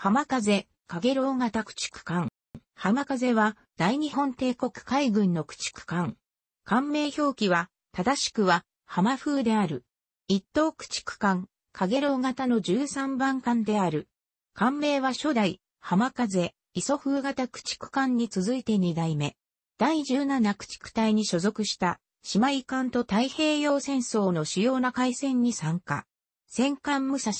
浜風、影楼型駆逐艦。浜風は、大日本帝国海軍の駆逐艦。艦名表記は、正しくは、浜風である。一等駆逐艦、影楼型の13番艦である。艦名は初代、浜風、磯風型駆逐艦に続いて2代目。第17駆逐隊に所属した、姉妹艦と太平洋戦争の主要な海戦に参加。戦艦武蔵、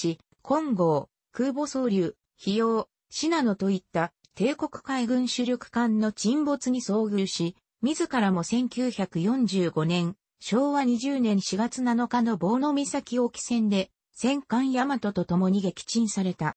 金剛、空母総流、費用、シナノといった帝国海軍主力艦の沈没に遭遇し、自らも1945年、昭和20年4月7日の棒の岬沖戦で、戦艦大和と共に撃沈された。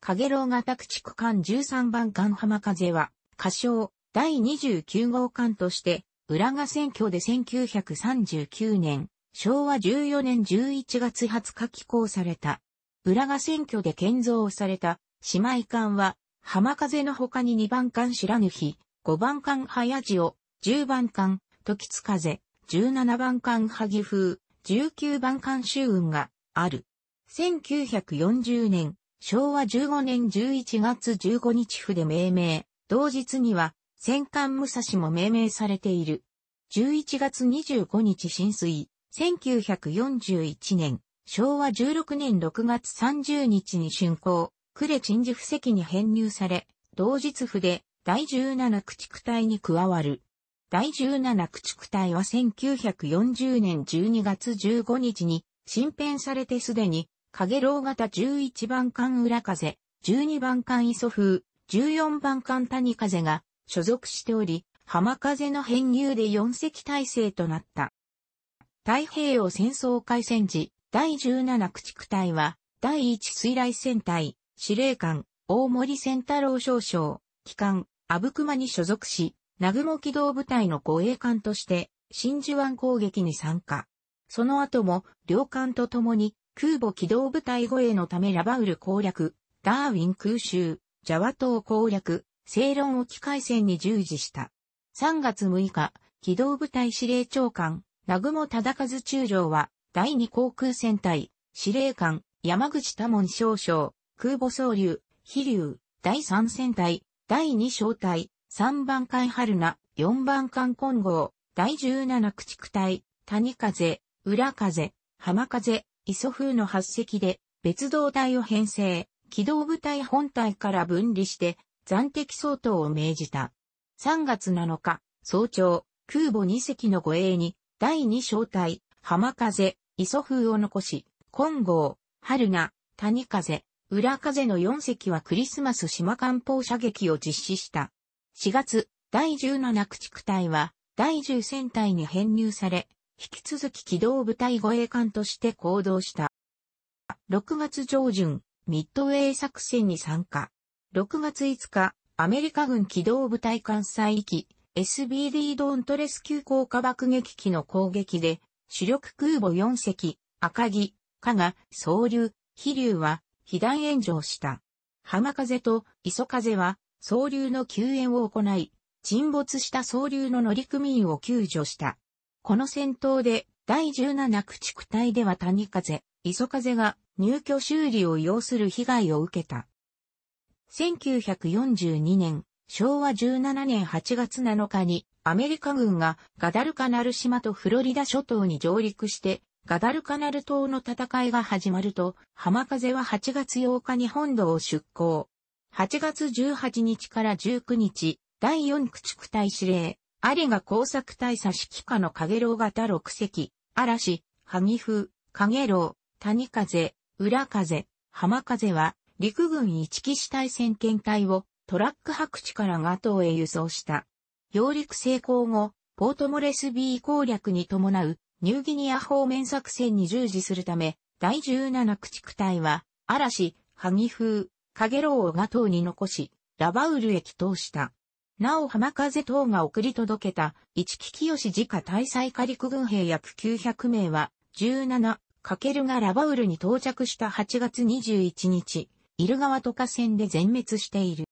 影楼型駆逐艦13番艦浜風は、仮称、第29号艦として、浦賀選挙で1939年、昭和14年11月20日寄港された。浦賀選挙で建造された姉妹艦は、浜風の他に2番艦白日、5番艦早塩、10番艦、時津風、17番艦萩風、19番艦周雲がある。1940年、昭和15年11月15日府で命名、同日には、戦艦武蔵も命名されている。11月25日浸水、1941年、昭和16年6月30日に竣工、クレチンジ布石に編入され、同日府で第17駆逐隊に加わる。第17駆逐隊は1940年12月15日に新編されてすでに、影楼型11番艦裏風、12番艦磯風、14番艦谷風が所属しており、浜風の編入で4隻体制となった。太平洋戦争開戦時、第17駆逐隊は、第1水雷戦隊、司令官、大森仙太郎少将、機関、阿武隈に所属し、南雲機動部隊の護衛艦として、真珠湾攻撃に参加。その後も、両艦と共に、空母機動部隊護衛のためラバウル攻略、ダーウィン空襲、ジャワ島攻略、正論沖海戦に従事した。3月6日、機動部隊司令長官、南雲忠和中将は、第二航空戦隊、司令官、山口多門少将、空母総流、飛竜、第3戦隊、第2小隊、3番艦春菜、4番艦混合、第17駆逐隊、谷風、裏風、浜風、磯風の8隻で、別動隊を編成、機動部隊本体から分離して、暫定相当を命じた。3月7日、早朝、空母2隻の護衛に、第2小隊、浜風、磯風を残し、金剛、春菜、谷風、裏風の4隻はクリスマス島艦砲射撃を実施した。4月、第17駆逐隊は、第10戦隊に編入され、引き続き機動部隊護衛艦として行動した。6月上旬、ミッドウェイ作戦に参加。6月5日、アメリカ軍機動部隊艦載機、SBD ドーントレス級降下爆撃機の攻撃で、主力空母4隻、赤城、加賀、総流、飛竜は、被弾炎上した。浜風と磯風は、総流の救援を行い、沈没した総流の乗組員を救助した。この戦闘で、第17駆逐隊では谷風、磯風が入居修理を要する被害を受けた。1942年、昭和17年8月7日にアメリカ軍がガダルカナル島とフロリダ諸島に上陸してガダルカナル島の戦いが始まると、浜風は8月8日に本土を出港。8月18日から19日、第4駆逐隊司令、有賀工作隊差し機下の影楼型6隻、嵐、萩風、影楼、谷風、裏風、浜風は、陸軍一騎士隊先遣隊をトラック白地からガトーへ輸送した。揚陸成功後、ポートモレスビー攻略に伴うニューギニア方面作戦に従事するため、第17駆逐隊は、嵐、萩風、カゲロウをガトーに残し、ラバウルへ帰投した。なお浜風等が送り届けた、市木清自家大災下陸軍兵約900名は、17、カケルがラバウルに到着した8月21日、イルガワトカ戦で全滅している。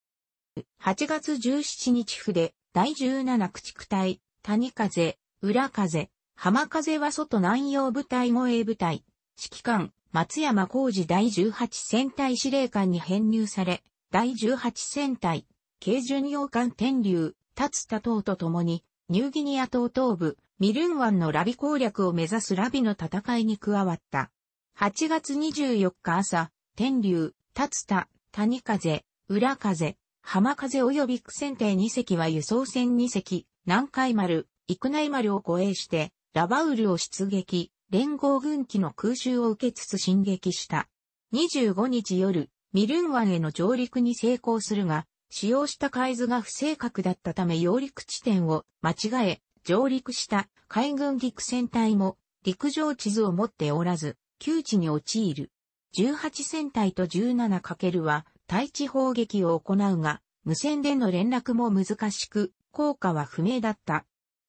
8月17日府で、第17駆逐隊、谷風、裏風、浜風は外南洋部隊護衛部隊、指揮官、松山浩二第18戦隊司令官に編入され、第18戦隊、軽巡洋艦天竜、立田等と共に、ニューギニア島東部、ミルン湾のラビ攻略を目指すラビの戦いに加わった。8月24日朝、天竜、立田、谷風、裏風、浜風及び苦戦艇2隻は輸送船2隻、南海丸、幾内丸を護衛して、ラバウルを出撃、連合軍機の空襲を受けつつ進撃した。25日夜、ミルン湾への上陸に成功するが、使用した海図が不正確だったため揚陸地点を間違え、上陸した海軍陸戦隊も陸上地図を持っておらず、窮地に陥る。18戦隊と 17× は対地砲撃を行うが、無線での連絡も難しく、効果は不明だった。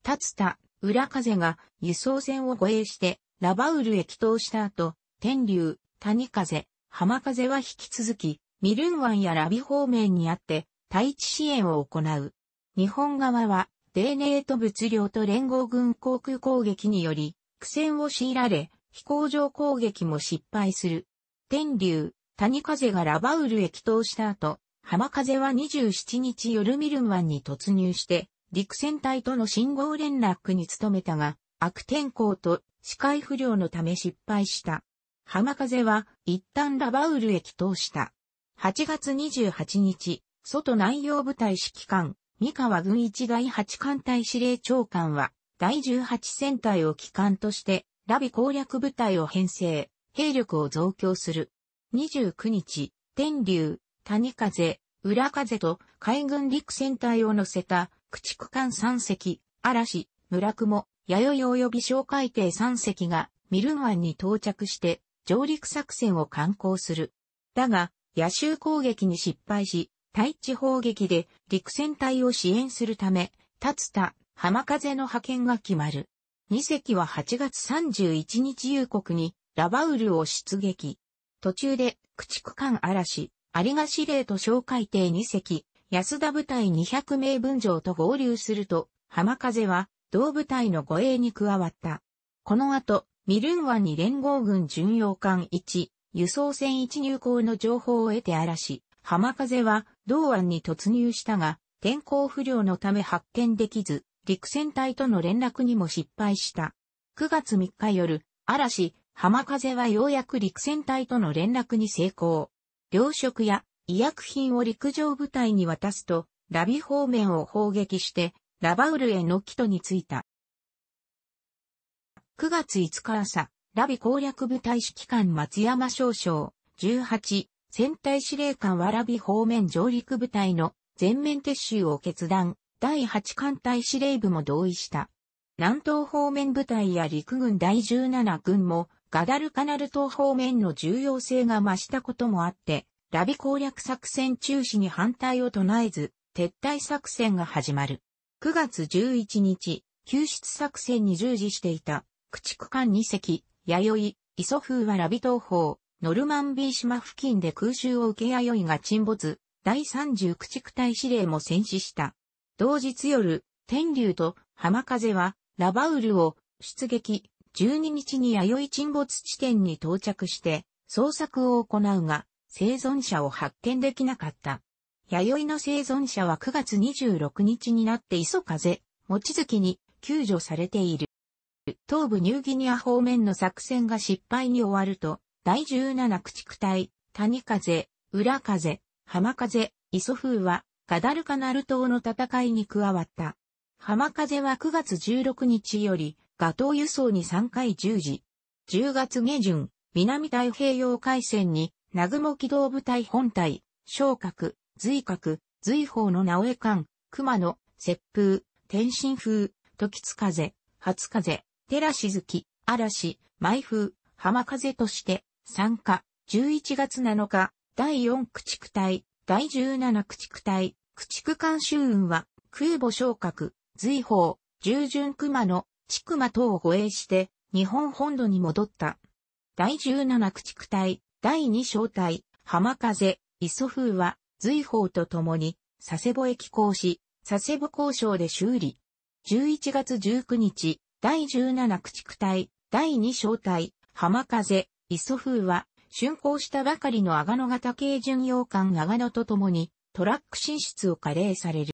立田、浦風が輸送船を護衛して、ラバウルへ帰投した後、天竜、谷風、浜風は引き続き、ミルン湾やラビ方面にあって、対地支援を行う。日本側は、デーネート物量と連合軍航空攻撃により、苦戦を強いられ、飛行場攻撃も失敗する。天竜、谷風がラバウルへ帰投した後、浜風は27日夜ミルン湾に突入して、陸戦隊との信号連絡に努めたが、悪天候と視界不良のため失敗した。浜風は一旦ラバウルへ帰投した。8月28日、外南洋部隊指揮官、三河軍一第八艦隊司令長官は、第18戦隊を機関として、ラビ攻略部隊を編成、兵力を増強する。29日、天竜、谷風、浦風と海軍陸戦隊を乗せた駆逐艦3隻、嵐、村雲、弥生及び小海底3隻がミルン湾に到着して上陸作戦を観光する。だが、野州攻撃に失敗し、対地砲撃で陸戦隊を支援するため、立田、浜風の派遣が決まる。2隻は8月31日夕刻にラバウルを出撃。途中で駆逐艦嵐、有賀司令と小海艇2隻、安田部隊200名分城と合流すると、浜風は同部隊の護衛に加わった。この後、ミルン湾に連合軍巡洋艦1、輸送船1入港の情報を得て嵐、浜風は同湾に突入したが、天候不良のため発見できず、陸戦隊との連絡にも失敗した。9月3日夜、嵐、浜風はようやく陸戦隊との連絡に成功。糧職や医薬品を陸上部隊に渡すと、ラビ方面を砲撃して、ラバウルへの帰途に着いた。9月5日朝、ラビ攻略部隊指揮官松山少将、18、戦隊司令官はラビ方面上陸部隊の全面撤収を決断、第8艦隊司令部も同意した。南東方面部隊や陸軍第17軍も、ガダルカナル島方面の重要性が増したこともあって、ラビ攻略作戦中止に反対を唱えず、撤退作戦が始まる。9月11日、救出作戦に従事していた、駆逐艦2隻、弥生、磯風はラビ東方、ノルマンビー島付近で空襲を受け弥生が沈没、第30駆逐隊司令も戦死した。同日夜、天竜と浜風は、ラバウルを出撃、12日に弥生沈没地点に到着して、捜索を行うが、生存者を発見できなかった。弥生の生存者は9月26日になって磯風、望月に救助されている。東部ニューギニア方面の作戦が失敗に終わると、第17駆逐隊、谷風、裏風、浜風、磯風は、ガダルカナル島の戦いに加わった。浜風は9月16日より、ガトー輸送に3回従事。10月下旬、南太平洋海戦に南雲機動部隊本体、昇格、随格、随法の直江艦、熊野、雪風、天津風、時津風、初風、寺静月、嵐、舞風、浜風として参加、11月7日、第4駆逐隊、第17駆逐隊、駆逐艦周運は、空母昇格、随法、従順熊野、千熊等を護衛して、日本本土に戻った。第17駆逐隊、第二小隊、浜風、磯風は、随法と共に、佐世保駅寄し、佐世保交渉で修理。11月19日、第17駆逐隊、第2小隊、浜風、磯風は、竣工したばかりの阿賀野型軽巡洋艦阿賀野と共に、トラック進出を加齢される。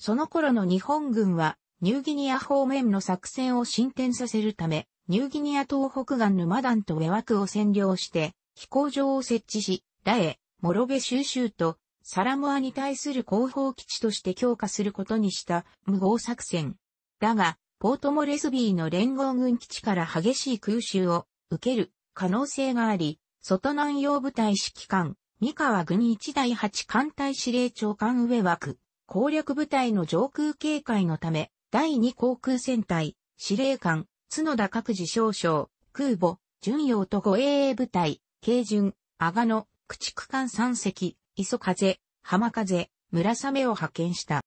その頃の日本軍は、ニューギニア方面の作戦を進展させるため、ニューギニア東北岸沼団と上枠を占領して、飛行場を設置し、ラエ、モロベ収集とサラモアに対する広報基地として強化することにした無謀作戦。だが、ポートモレスビーの連合軍基地から激しい空襲を受ける可能性があり、外南洋部隊指揮官、三河軍一第八艦隊司令長官上枠、攻略部隊の上空警戒のため、第二航空戦隊、司令官、角田各自少将、空母、巡洋と護衛部隊、慶順、阿賀野、駆逐艦三隻、磯風、浜風、村雨を派遣した。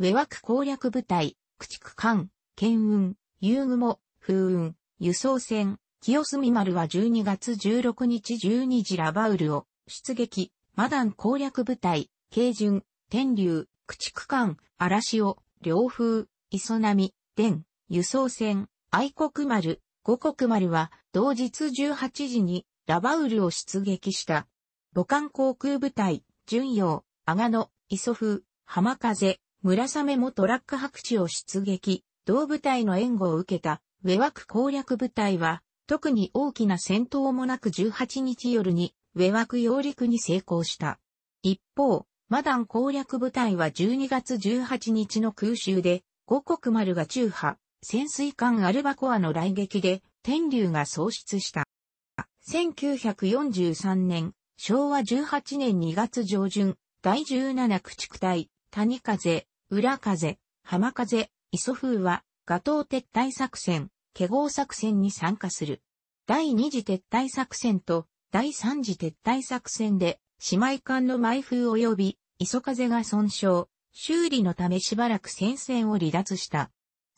上枠攻略部隊、駆逐艦、剣運、遊具も、風雲、輸送船、清澄丸は12月16日12時ラバウルを出撃、マダン攻略部隊、慶順、天竜、駆逐艦、嵐を、両風、磯波、電、輸送船、愛国丸、五国丸は同日18時にラバウルを出撃した。母艦航空部隊、巡洋、阿賀野、磯風、浜風、村雨もトラック白地を出撃、同部隊の援護を受けた、上枠攻略部隊は、特に大きな戦闘もなく18日夜に、上枠揚陸に成功した。一方、マダン攻略部隊は12月18日の空襲で、五国丸が中破、潜水艦アルバコアの来撃で、天竜が喪失した。1943年、昭和18年2月上旬、第17駆逐隊、谷風、裏風、浜風、磯風は、ガトー撤退作戦、華合作戦に参加する。第二次撤退作戦と第三次撤退作戦で、姉妹艦の埋風及び、磯風が損傷、修理のためしばらく戦線を離脱した。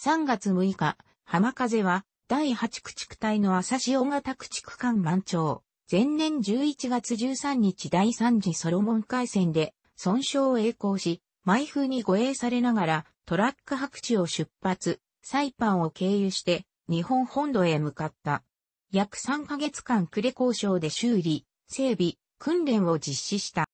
3月6日、浜風は第8駆逐隊の朝潮型駆逐艦満潮。前年11月13日第3次ソロモン海戦で損傷を栄光し、毎風に護衛されながらトラック白地を出発、サイパンを経由して日本本土へ向かった。約3ヶ月間呉交渉で修理、整備、訓練を実施した。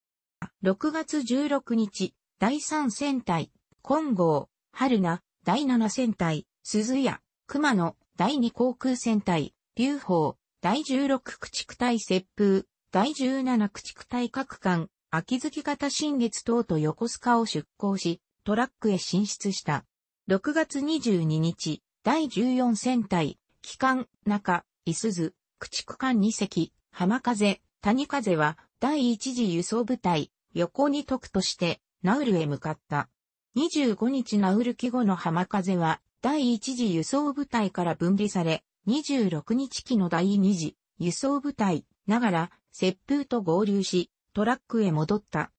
6月16日、第3戦隊、金剛、春名、第7戦隊、鈴谷、熊野、第2航空戦隊、流砲、第16駆逐隊接風、第17駆逐隊各艦、秋月型新月等と横須賀を出港し、トラックへ進出した。6月22日、第14戦隊、機関、中、伊すず、駆逐艦2隻、浜風、谷風は、第1次輸送部隊、横に徳として、ナウルへ向かった。25日ナウル記後の浜風は、第1次輸送部隊から分離され、26日期の第2次輸送部隊ながら、雪風と合流し、トラックへ戻った。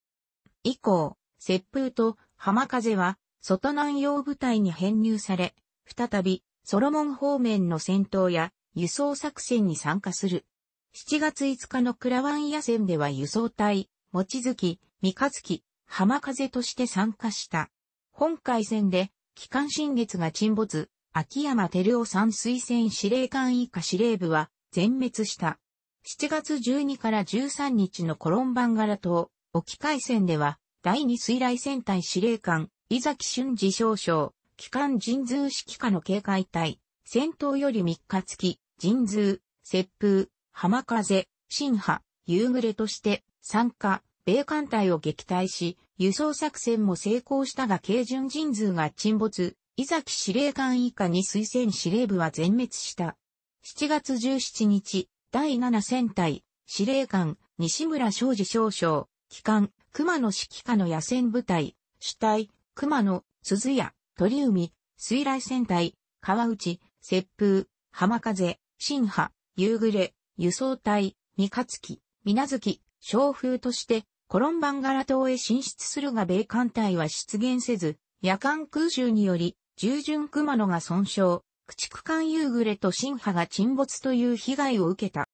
以降、雪風と浜風は、外南洋部隊に編入され、再び、ソロモン方面の戦闘や輸送作戦に参加する。7月5日のクラワン野戦では輸送隊、望月、三日月、浜風として参加した。本海戦で機関新月が沈没、秋山照夫さん推薦司令官以下司令部は全滅した。7月12から13日のコロンバンガラ島、沖海戦では、第二水雷戦隊司令官、伊崎俊二少将、機関人通指揮下の警戒隊、戦闘より3日月、人通、接風、浜風、新波、夕暮れとして、参加、米艦隊を撃退し、輸送作戦も成功したが軽巡人数が沈没、伊崎司令官以下に推薦司令部は全滅した。7月17日、第7戦隊、司令官、西村昌司少将、機関、熊野指揮下の野戦部隊、主体、熊野、鈴屋、鳥海、水雷戦隊、川内、雪風、浜風、新波、夕暮れ、輸送隊、三日月、水月、小風として、コロンバンガラ島へ進出するが米艦隊は出現せず、夜間空襲により、従順熊野が損傷、駆逐艦夕暮れと新波が沈没という被害を受けた。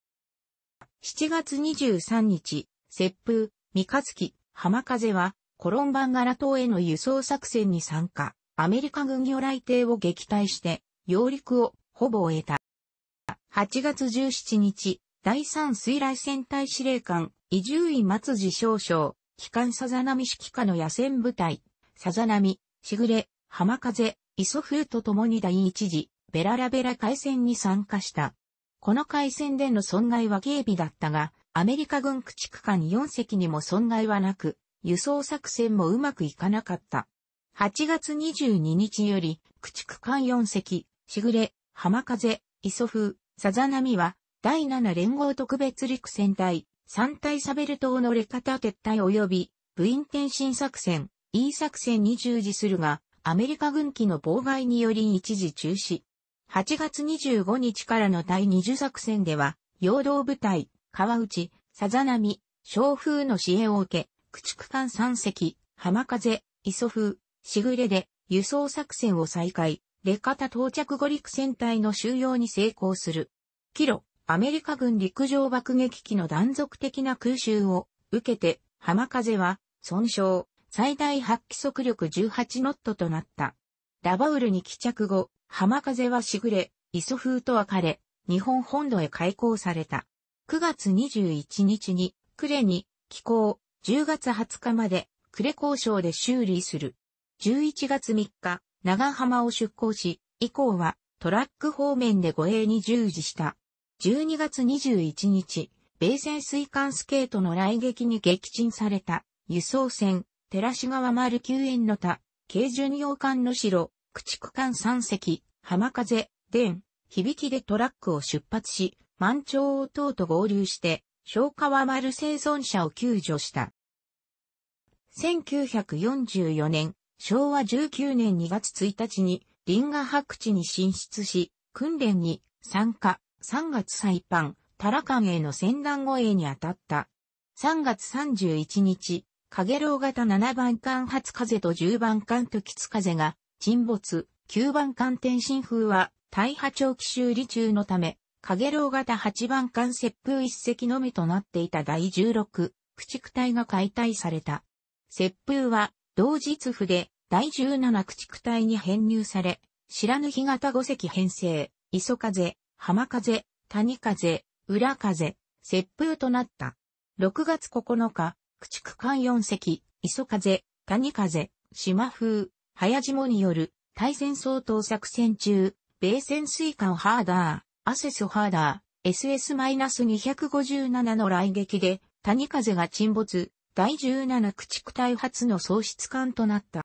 7月23日、雪風、三日月、浜風は、コロンバンガラ島への輸送作戦に参加、アメリカ軍魚雷艇を撃退して、揚陸をほぼ終えた。8月17日、第3水雷戦隊司令官、伊集院松次少将、機関さざ波指揮下の野戦部隊、さざ波、しぐれ、浜風、磯風と共に第一次、ベララベラ海戦に参加した。この海戦での損害は軽微だったが、アメリカ軍駆逐艦4隻にも損害はなく、輸送作戦もうまくいかなかった。8月22日より、駆逐艦4隻、しぐれ、浜風、磯風、さざ波は、第7連合特別陸戦隊、三体サベル島のレカタ撤退及び、部員転身作戦、E 作戦に従事するが、アメリカ軍機の妨害により一時中止。8月25日からの第20作戦では、陽動部隊、川内、さざ波、小風の支援を受け、駆逐艦3隻、浜風、磯風、しぐれで輸送作戦を再開、レカタ到着後陸戦隊の収容に成功する。キロ、アメリカ軍陸上爆撃機の断続的な空襲を受けて、浜風は、損傷、最大発揮速力18ノットとなった。ラバウルに帰着後、浜風はしぐれ、磯風と別れ、日本本土へ開港された。9月21日に、呉に、寄港、10月20日まで、呉交渉で修理する。11月3日、長浜を出港し、以降は、トラック方面で護衛に従事した。12月21日、米戦水艦スケートの来撃に撃沈された輸送船、寺志川丸救援の他、軽巡洋艦の城、駆逐艦3隻、浜風、電、響きでトラックを出発し、満潮を等と合流して、小川丸生存者を救助した。1944年、昭和19年2月1日に、林河白地に進出し、訓練に参加、3月パン、タラカンへの戦乱護衛に当たった。3月31日、カゲロウ型7番艦初風と10番艦時津風が沈没、9番艦天津風は大破長期修理中のため、カゲロウ型8番艦接風一隻のみとなっていた第16駆逐隊が解体された。接風は同日府で第17駆逐隊に編入され、知らぬ日型5隻編成、磯風、浜風、谷風、裏風、接風となった。6月9日、駆逐艦4隻、磯風、谷風、島風、早島による対戦相当作戦中、米潜水艦ハーダー、アセスハーダー、SS-257 の来撃で、谷風が沈没、第17駆逐隊初の喪失艦となった。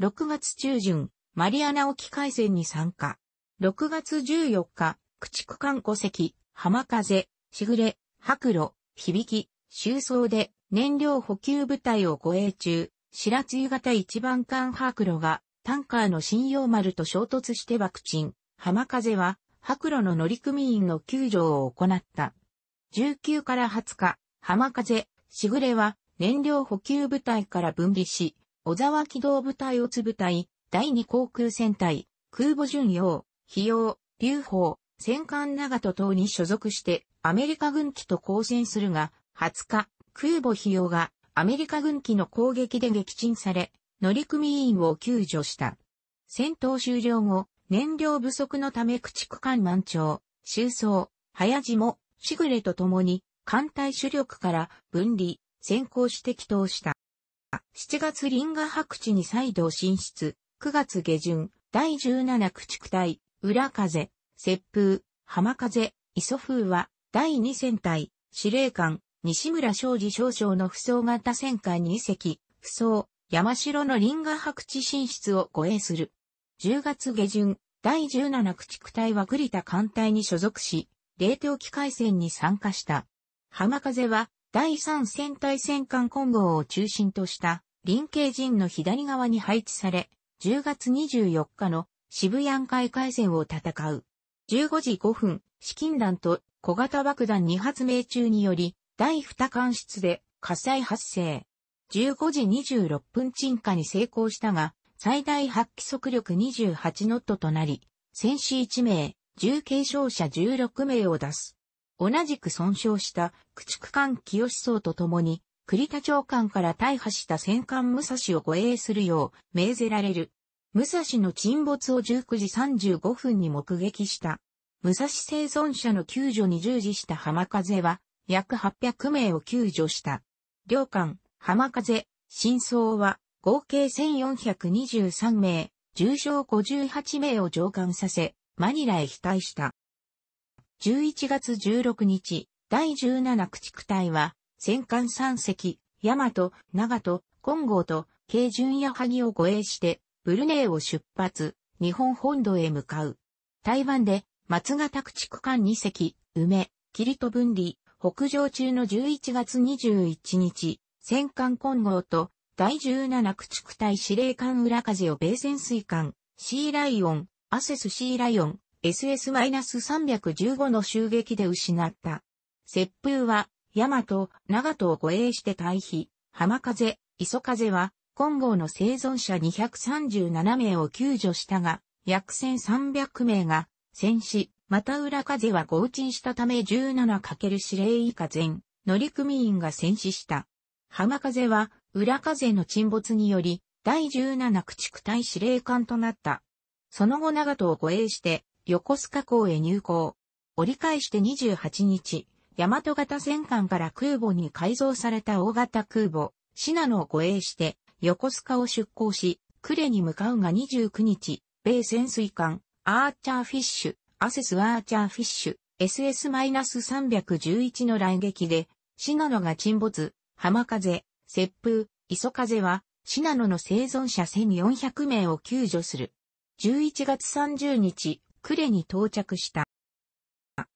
6月中旬、マリアナ沖海戦に参加。6月14日、駆逐艦5隻、浜風、しぐれ、白露、響き、周装で燃料補給部隊を護衛中、白露型一番艦白露がタンカーの新用丸と衝突して爆沈、浜風は白露の乗組員の救助を行った。19から20日、浜風、しぐれは燃料補給部隊から分離し、小沢機動部隊をつ部隊、第二航空戦隊、空母巡洋、費用、劉邦、戦艦長戸等に所属してアメリカ軍機と交戦するが、20日、空母費用がアメリカ軍機の攻撃で撃沈され、乗組員を救助した。戦闘終了後、燃料不足のため駆逐艦満潮、収葬、早地も、しぐれと共に、艦隊主力から分離、先行して祈祷した。7月リンガ白地に再度進出、9月下旬、第17駆逐隊、裏風、接風、浜風、磯風は、第2戦隊、司令官、西村昌司少将の不走型戦艦2隻、不走、山城の林河白地進出を護衛する。10月下旬、第17駆逐隊は栗田艦隊に所属し、冷凍機海戦に参加した。浜風は、第3戦隊戦艦混合を中心とした、林慶陣の左側に配置され、10月24日の渋谷海海戦を戦う。15時5分、資金弾と小型爆弾2発命中により、第2艦室で火災発生。15時26分鎮火に成功したが、最大発揮速力28ノットとなり、戦死1名、重軽傷者16名を出す。同じく損傷した駆逐艦清思想と共に、栗田長官から大破した戦艦武蔵を護衛するよう命ぜられる。武蔵の沈没を19時35分に目撃した。武蔵生存者の救助に従事した浜風は、約800名を救助した。両館、浜風、真相は、合計1423名、重傷58名を上官させ、マニラへ飛退した。11月16日、第17駆逐隊は、戦艦3隻、大和、長門、金剛と、軽巡や萩を護衛して、ブルネイを出発、日本本土へ向かう。台湾で、松形駆逐艦2隻、梅、霧と分離、北上中の11月21日、戦艦混合と、第17駆逐隊司令艦裏風を米潜水艦、シーライオン、アセスシーライオン、SS-315 の襲撃で失った。接風は、山と長門を護衛して退避、浜風、磯風は、金剛の生存者237名を救助したが、約1300名が戦死、また裏風は合鎮したため 17× 指令以下全乗組員が戦死した。浜風は裏風の沈没により第17駆逐隊司令官となった。その後長門を護衛して横須賀港へ入港。折り返して28日、大和型戦艦から空母に改造された大型空母、シナノを護衛して横須賀を出港し、呉に向かうが29日、米潜水艦、アーチャーフィッシュ、アセスアーチャーフィッシュ、SS-311 の来撃で、シナノが沈没、浜風、接風、磯風は、シナノの生存者1400名を救助する。11月30日、呉に到着した。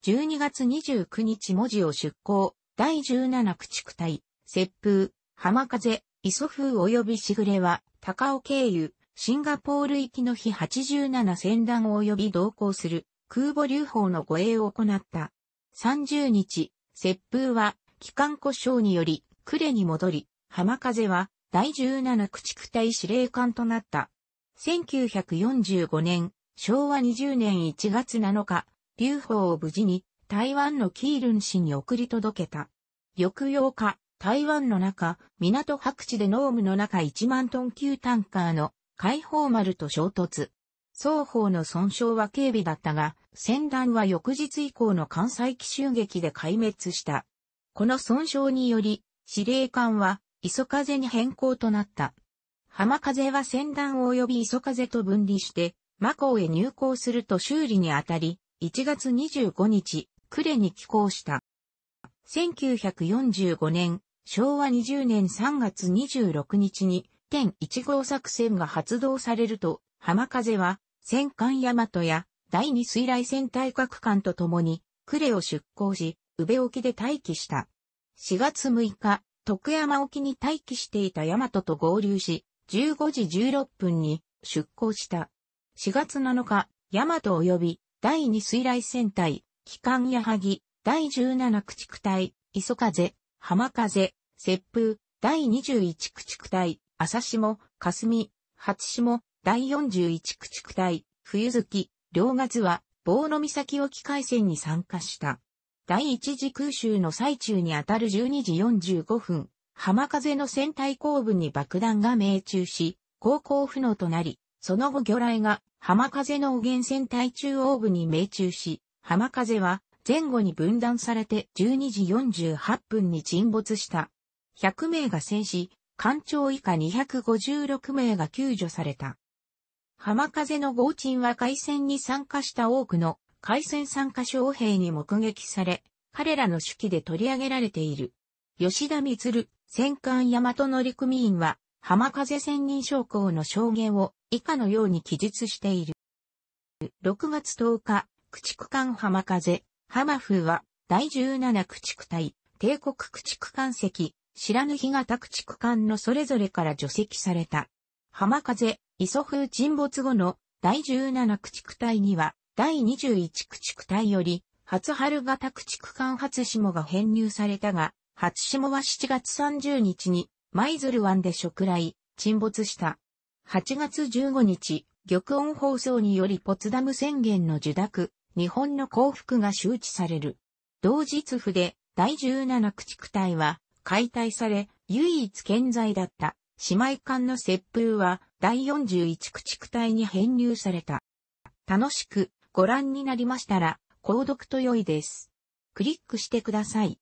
12月29日文字を出港、第17駆逐隊、接風、浜風、磯風及びしぐれは、高尾経由、シンガポール行きの日87船団及び同行する空母流砲の護衛を行った。30日、接風は、機関故障により、呉に戻り、浜風は、第17駆逐隊司令官となった。1945年、昭和20年1月7日、流砲を無事に、台湾のキールン市に送り届けた。翌8日、台湾の中、港白地で濃霧の中1万トン級タンカーの海宝丸と衝突。双方の損傷は軽微だったが、戦団は翌日以降の関西機襲撃で壊滅した。この損傷により、司令官は、磯風に変更となった。浜風は戦団及び磯風と分離して、マコへ入港すると修理にあたり、1月25日、呉に寄港した。1945年、昭和20年3月26日に、天1号作戦が発動されると、浜風は、戦艦大和や第二水雷戦隊各艦と共に、呉を出港し、宇部沖で待機した。4月6日、徳山沖に待機していた大和と合流し、15時16分に出港した。4月7日、大和及び第二水雷戦隊、機関矢作、第17駆逐隊、磯風、浜風、雪風、第21駆逐隊、朝下、霞、初下、第41駆逐隊、冬月、両月は、棒の岬沖海戦に参加した。第一次空襲の最中にあたる12時45分、浜風の船体後部に爆弾が命中し、航行不能となり、その後魚雷が浜風の汚原船体中央部に命中し、浜風は前後に分断されて12時48分に沈没した。100名が戦死、艦長以下256名が救助された。浜風の合鎮は海戦に参加した多くの海戦参加将兵に目撃され、彼らの手記で取り上げられている。吉田光、戦艦大和乗組員は、浜風仙人将校の証言を以下のように記述している。6月10日、駆逐艦浜風、ハマフは、第17駆逐隊、帝国駆逐艦籍、知らぬ日型駆逐艦のそれぞれから除籍された。浜風、磯風沈没後の第17駆逐隊には、第21駆逐隊より、初春型駆逐艦初下が編入されたが、初下は7月30日に、舞鶴湾で食来、沈没した。8月15日、玉音放送によりポツダム宣言の受諾、日本の幸福が周知される。同日府で第17駆逐隊は解体され、唯一健在だった姉妹艦の接風は第41駆逐隊に編入された。楽しくご覧になりましたら、購読と良いです。クリックしてください。